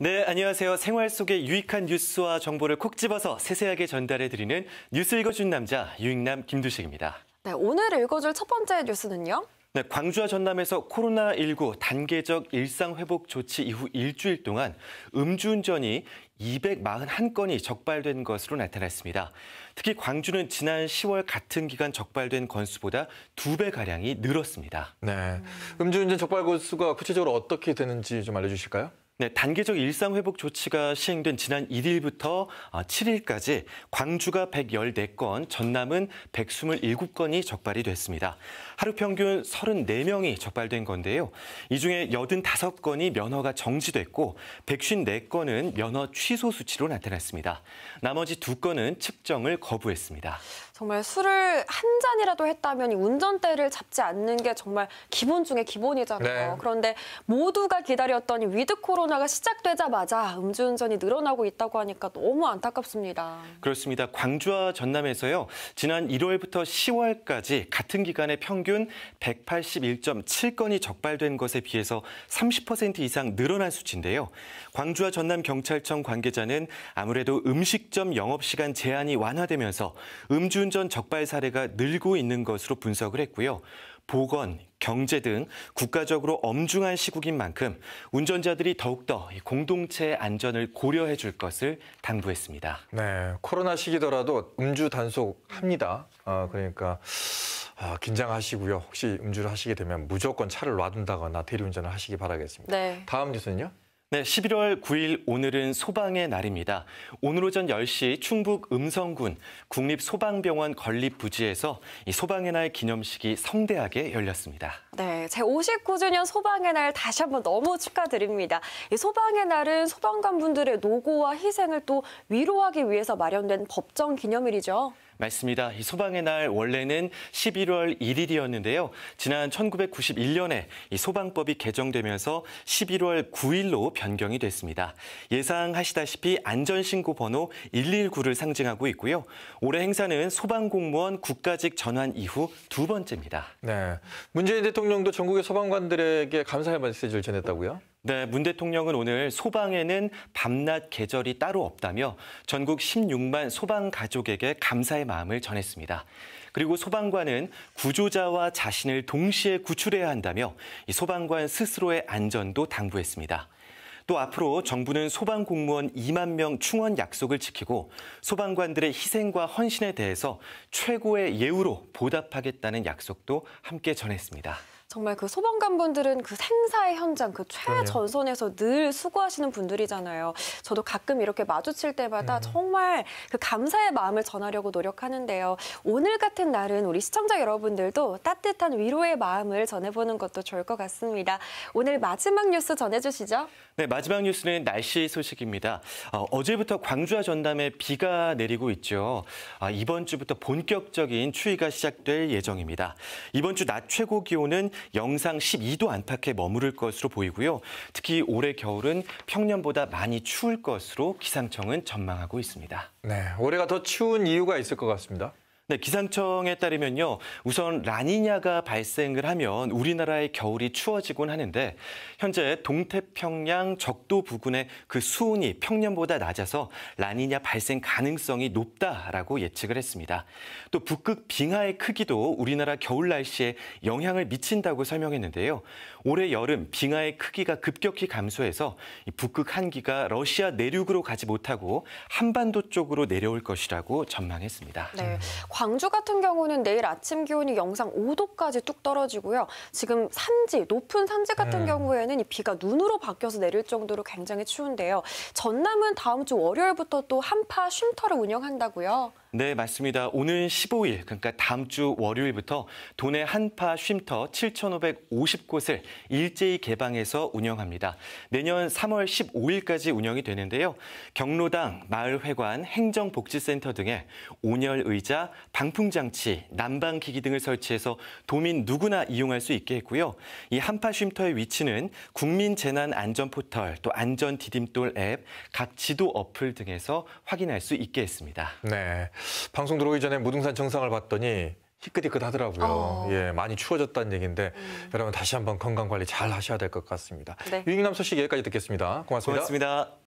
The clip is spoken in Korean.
네, 안녕하세요. 생활 속의 유익한 뉴스와 정보를 콕 집어서 세세하게 전달해드리는 뉴스 읽어준 남자 유익남 김두식입니다. 네, 오늘 읽어줄 첫 번째 뉴스는요. 네, 광주와 전남에서 코로나19 단계적 일상회복 조치 이후 일주일 동안 음주운전이 241건이 적발된 것으로 나타났습니다. 특히 광주는 지난 10월 같은 기간 적발된 건수보다 두 배가량이 늘었습니다. 네, 음주운전 적발 건수가 구체적으로 어떻게 되는지 좀 알려주실까요? 네, 단계적 일상 회복 조치가 시행된 지난 1일부터 7일까지 아, 광주가 114건, 전남은 127건이 적발이 됐습니다. 하루 평균 34명이 적발된 건데요. 이 중에 85건이 면허가 정지됐고 154건은 면허 취소 수치로 나타났습니다. 나머지 2건은 측정을 거부했습니다. 정말 술을 한 잔이라도 했다면 이 운전대를 잡지 않는 게 정말 기본 중에 기본이잖아요. 네. 그런데 모두가 기다렸던 위드 코로나 코로나가 시작되자마자 음주운전이 늘어나고 있다고 하니까 너무 안타깝습니다. 그렇습니다. 광주와 전남에서요. 지난 1월부터 10월까지 같은 기간에 평균 181.7건이 적발된 것에 비해서 30% 이상 늘어난 수치인데요. 광주와 전남 경찰청 관계자는 아무래도 음식점 영업시간 제한이 완화되면서 음주운전 적발 사례가 늘고 있는 것으로 분석을 했고요. 보건, 경제 등 국가적으로 엄중한 시국인 만큼 운전자들이 더욱더 공동체 안전을 고려해 줄 것을 당부했습니다. 네, 코로나 시기더라도 음주 단속합니다. 아, 어, 그러니까 아, 긴장하시고요. 혹시 음주를 하시게 되면 무조건 차를 놔둔다거나 대리운전을 하시기 바라겠습니다. 네. 다음 뉴스는요? 네, 11월 9일 오늘은 소방의 날입니다. 오늘 오전 10시 충북 음성군 국립소방병원 건립 부지에서 소방의 날 기념식이 성대하게 열렸습니다. 네, 제59주년 소방의 날 다시 한번 너무 축하드립니다. 이 소방의 날은 소방관분들의 노고와 희생을 또 위로하기 위해서 마련된 법정 기념일이죠. 맞습니다. 이 소방의 날 원래는 11월 1일이었는데요. 지난 1991년에 이 소방법이 개정되면서 11월 9일로 변경이 됐습니다. 예상하시다시피 안전신고 번호 119를 상징하고 있고요. 올해 행사는 소방공무원 국가직 전환 이후 두 번째입니다. 네, 문재인 대통령도 전국의 소방관들에게 감사의 메시지를 전했다고요? 네, 문 대통령은 오늘 소방에는 밤낮 계절이 따로 없다며 전국 16만 소방 가족에게 감사의 마음을 전했습니다. 그리고 소방관은 구조자와 자신을 동시에 구출해야 한다며 소방관 스스로의 안전도 당부했습니다. 또 앞으로 정부는 소방 공무원 2만 명 충원 약속을 지키고 소방관들의 희생과 헌신에 대해서 최고의 예우로 보답하겠다는 약속도 함께 전했습니다. 정말 그 소방관분들은 그 생사의 현장, 그 최전선에서 늘 수고하시는 분들이잖아요. 저도 가끔 이렇게 마주칠 때마다 네. 정말 그 감사의 마음을 전하려고 노력하는데요. 오늘 같은 날은 우리 시청자 여러분들도 따뜻한 위로의 마음을 전해보는 것도 좋을 것 같습니다. 오늘 마지막 뉴스 전해주시죠. 네, 마지막 뉴스는 날씨 소식입니다. 어, 제부터 광주와 전남에 비가 내리고 있죠. 아, 이번 주부터 본격적인 추위가 시작될 예정입니다. 이번 주 낮 최고 기온은 영상 12도 안팎에 머무를 것으로 보이고요. 특히 올해 겨울은 평년보다 많이 추울 것으로 기상청은 전망하고 있습니다. 네, 올해가 더 추운 이유가 있을 것 같습니다. 네, 기상청에 따르면요. 우선 라니냐가 발생을 하면 우리나라의 겨울이 추워지곤 하는데 현재 동태평양 적도 부근의 그 수온이 평년보다 낮아서 라니냐 발생 가능성이 높다라고 예측을 했습니다. 또 북극 빙하의 크기도 우리나라 겨울 날씨에 영향을 미친다고 설명했는데요. 올해 여름 빙하의 크기가 급격히 감소해서 북극 한기가 러시아 내륙으로 가지 못하고 한반도 쪽으로 내려올 것이라고 전망했습니다. 네. 광주 같은 경우는 내일 아침 기온이 영상 5도까지 뚝 떨어지고요. 지금 산지, 높은 산지 같은 음. 경우에는 이 비가 눈으로 바뀌어서 내릴 정도로 굉장히 추운데요. 전남은 다음 주 월요일부터 또 한파 쉼터를 운영한다고요. 네, 맞습니다. 오늘 15일, 그러니까 다음 주 월요일부터 도내 한파 쉼터 7,550곳을 일제히 개방해서 운영합니다. 내년 3월 15일까지 운영이 되는데요. 경로당, 마을회관, 행정복지센터 등에 온열 의자, 방풍장치, 난방기기 등을 설치해서 도민 누구나 이용할 수 있게 했고요. 이 한파 쉼터의 위치는 국민재난안전포털, 또 안전디딤돌 앱, 각 지도 어플 등에서 확인할 수 있게 했습니다. 네. 방송 들어오기 전에 무등산 정상을 봤더니 희끗희끗 하더라고요. 어. 예, 많이 추워졌다는 얘기인데 음. 여러분 다시 한번 건강 관리 잘 하셔야 될 것 같습니다. 네. 유익남 소식 여기까지 듣겠습니다 고맙습니다. 고맙습니다.